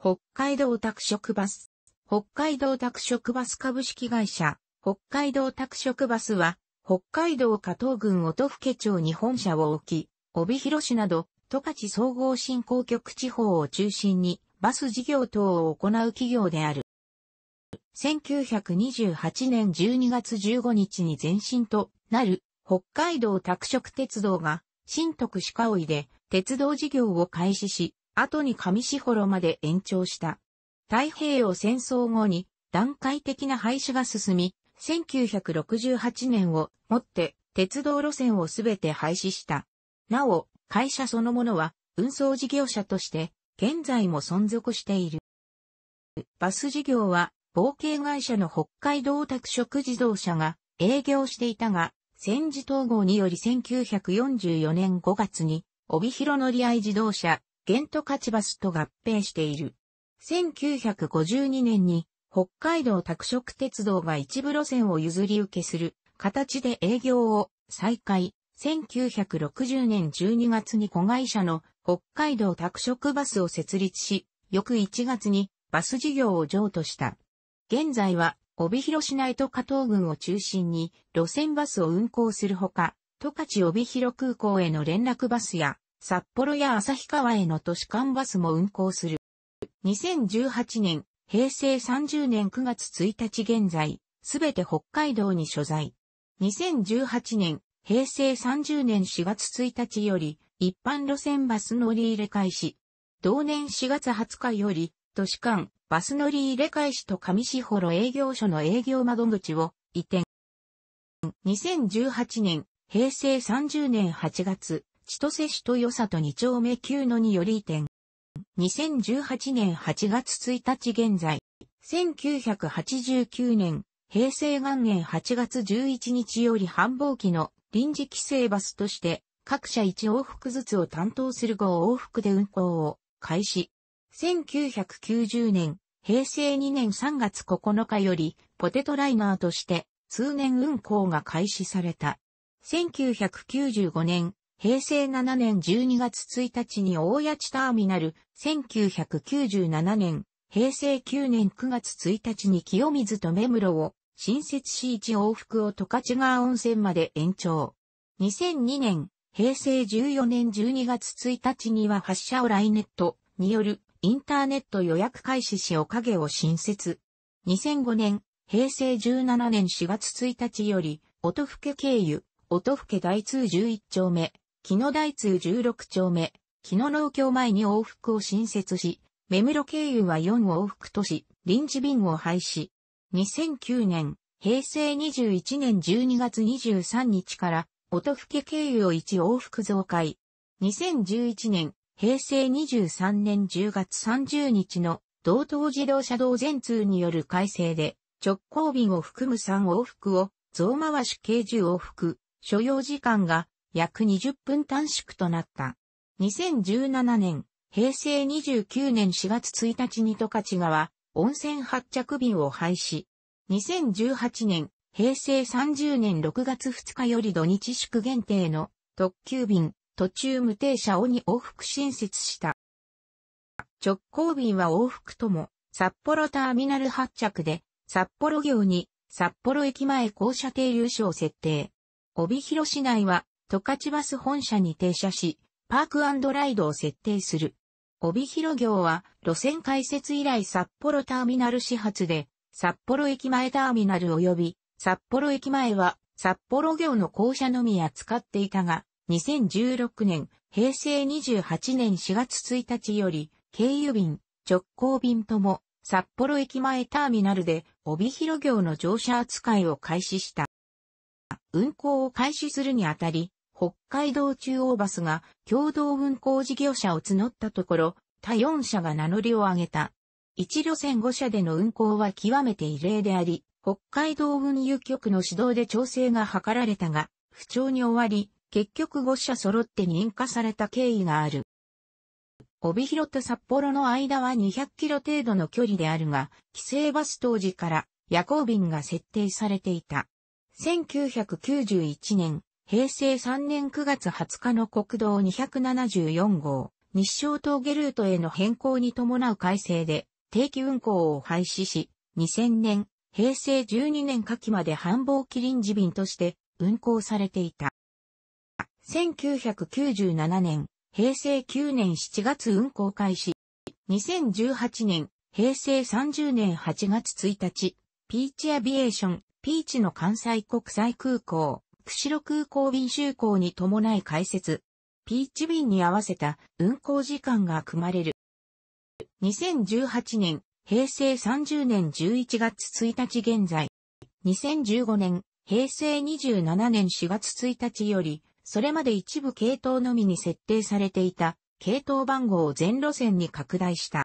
北海道拓殖バス。北海道拓殖バス株式会社、北海道拓殖バスは、北海道加藤郡音更町に本社を置き、帯広市など、十勝総合振興局地方を中心に、バス事業等を行う企業である。1928年12月15日に前身となる北海道拓殖鉄道が新徳鹿追で鉄道事業を開始し、後に上士幌まで延長した。太平洋戦争後に段階的な廃止が進み、1968年をもって鉄道路線をすべて廃止した。なお、会社そのものは運送事業者として現在も存続している。バス事業は冒険会社の北海道拓殖自動車が営業していたが、戦時統合により1944年5月に帯広乗り合い自動車ゲントカチバスと合併している。1952年に北海道拓殖鉄道が一部路線を譲り受けする形で営業を再開。1960年12月に子会社の北海道拓殖バスを設立し、翌1月にバス事業を譲渡した。現在は帯広市内と加藤郡を中心に路線バスを運行するほか、十勝帯広空港への連絡バスや札幌や旭川への都市間バスも運行する。2018年、平成30年9月1日現在、すべて北海道に所在。2018年、平成30年4月1日より、一般路線バス乗り入れ開始。同年4月20日より、都市間、バス乗り入れ開始と上市幌営業所の営業窓口を移転。2018年、平成30年8月、千歳市豊里二丁目9のにより移転。2018年8月1日現在、1989年、平成元年8月11日より繁忙期の臨時規制バスとして、各社1往復ずつを担当する5往復で運行を開始。1990年、平成2年3月9日より、ポテトライナーとして、通年運行が開始された。1995年、平成7年12月1日に大谷地ターミナル、1997年、平成9年9月1日に清水と目室を新設し1往復を十勝川温泉まで延長。2002年、平成14年12月1日には発車をイネットによるインターネット予約開始しおかげを新設。2005年、平成17年4月1日より、音更経由、音更大通11丁目、木野大通16丁目、木野農協前に往復を新設し、目室経由は4往復都市、臨時便を廃止。2009年、平成21年12月23日から、音吹経由を1往復増改。2011年、平成23年10月30日の道東自動車道全通による改正で、直行便を含む3往復を、増回し計10往復、所要時間が約20分短縮となった。2017年、平成29年4月1日に十勝川温泉発着便を廃止。2018年、平成30年6月2日より土日祝限定の特急便、途中無停車をに往復新設した。直行便は往復とも、札幌ターミナル発着で、札幌行に、札幌駅前降車停留所を設定。帯広市内は、十勝バス本社に停車し、パークライドを設定する。帯広業は路線開設以来札幌ターミナル始発で、札幌駅前ターミナル及び札幌駅前は札幌業の校舎のみ扱っていたが、2016年、平成28年4月1日より、経由便、直行便とも、札幌駅前ターミナルで帯広業の乗車扱いを開始した。運行を開始するにあたり、北海道中央バスが共同運行事業者を募ったところ、他4社が名乗りを上げた。1路線5社での運行は極めて異例であり、北海道運輸局の指導で調整が図られたが、不調に終わり、結局5社揃って認可された経緯がある。帯広と札幌の間は200キロ程度の距離であるが、規制バス当時から夜行便が設定されていた。1991年、平成3年9月20日の国道274号、日照峠ルートへの変更に伴う改正で、定期運行を廃止し、2000年、平成12年夏季まで繁忙期臨時便として運行されていた。1997年、平成9年7月運行開始。2018年、平成30年8月1日、ピーチアビエーション、ピーチの関西国際空港、釧路空港便就航に伴い開設。ピーチ便に合わせた運航時間が組まれる。2018年、平成30年11月1日現在。2015年、平成27年4月1日より、それまで一部系統のみに設定されていた、系統番号を全路線に拡大した。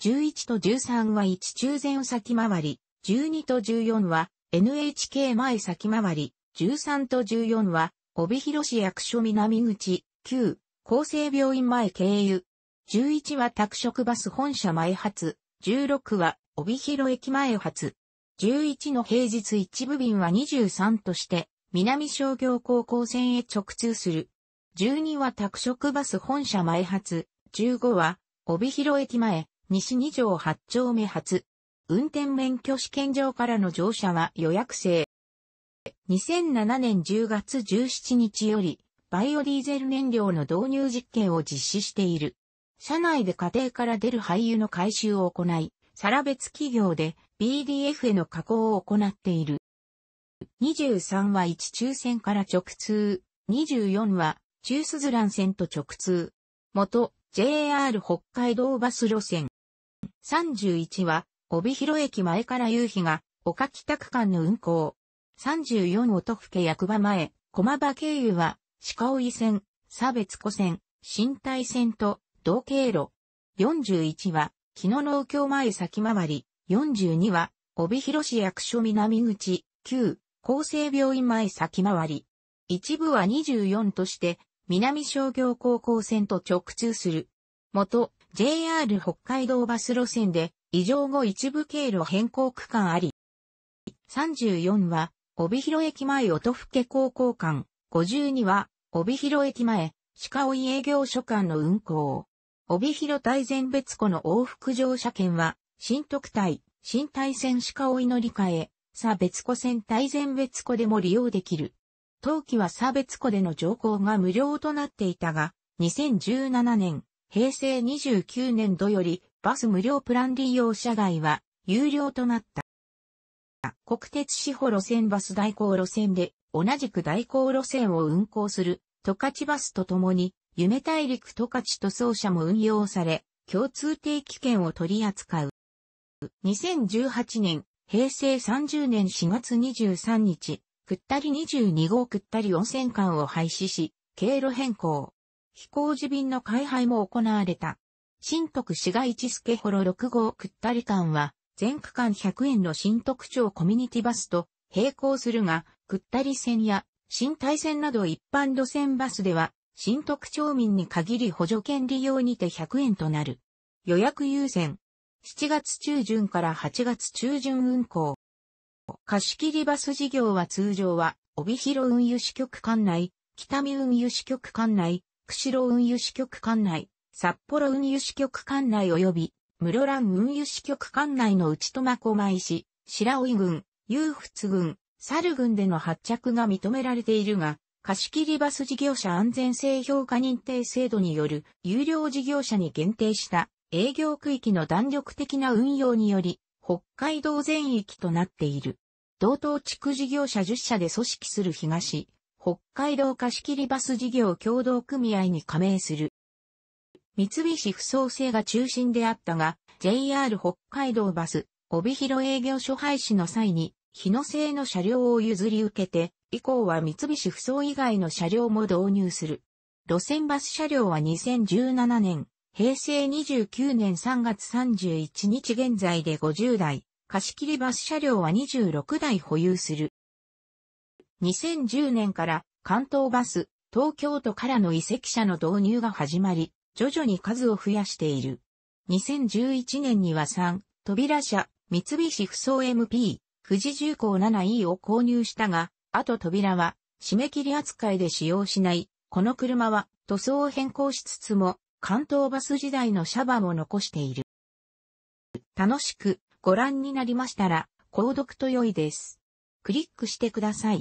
11と13は1中前先回り、12と14は NHK 前先回り、13と14は、帯広市役所南口、旧、厚生病院前経由。11は拓殖バス本社前発。16は、帯広駅前発。11の平日一部便は23として、南商業高校線へ直通する。12は拓殖バス本社前発。15は、帯広駅前、西2条8丁目発。運転免許試験場からの乗車は予約制。2007年10月17日より、バイオディーゼル燃料の導入実験を実施している。社内で家庭から出る廃油の回収を行い、サラ別企業で BDF への加工を行っている。23は1中線から直通、24は中スズラン線と直通。元 JR 北海道バス路線。31は帯広駅前から夕日が岡北区間の運行。34音家役場前、駒場経由は、鹿追線、差別湖線、新体線と、同経路。41は、木野農協前先回り。42は、帯広市役所南口、9、厚生病院前先回り。一部は24として、南商業高校線と直通する。元、JR 北海道バス路線で、異常後一部経路変更区間あり。34は、帯広駅前音更高校間、52は、帯広駅前、鹿追営業所間の運行。帯広大前別湖の往復乗車券は、新特待、新大線鹿追乗り換え、佐別湖線大前別湖でも利用できる。当期は佐別湖での乗降が無料となっていたが、2017年、平成29年度よりバス無料プラン利用者外は有料となった。国鉄志保路線バス代行路線で、同じく代行路線を運行する、十勝バスとともに、夢大陸十勝塗装車も運用され、共通定期券を取り扱う。2018年、平成30年4月23日、くったり22号くったり温泉間を廃止し、経路変更。飛行時便の開廃も行われた。新徳市街地助幌6号くったり間は、全区間100円の新特徴コミュニティバスと並行するが、くったり線や新体線など一般路線バスでは、新特徴民に限り補助券利用にて100円となる。予約優先。7月中旬から8月中旬運行。貸切バス事業は通常は、帯広運輸支局管内、北見運輸支局管内、釧路運輸支局管内、札幌運輸支局管内及び室蘭運輸支局管内の内苫小牧市、白老郡、勇仏郡、猿郡での発着が認められているが、貸切バス事業者安全性評価認定制度による有料事業者に限定した営業区域の弾力的な運用により、北海道全域となっている。同等地区事業者10社で組織する東、北海道貸切バス事業協同組合に加盟する。三菱不創生が中心であったが、JR 北海道バス、帯広営業所廃止の際に、日野製の車両を譲り受けて、以降は三菱不創以外の車両も導入する。路線バス車両は2017年、平成29年3月31日現在で50台、貸切バス車両は26台保有する。2010年から関東バス、東京都からの移籍車の導入が始まり、徐々に数を増やしている。2011年には3、扉車、三菱不走 MP、富士重工 7E を購入したが、あと扉は、締め切り扱いで使用しない、この車は、塗装を変更しつつも、関東バス時代のシャバも残している。楽しくご覧になりましたら、購読と良いです。クリックしてください。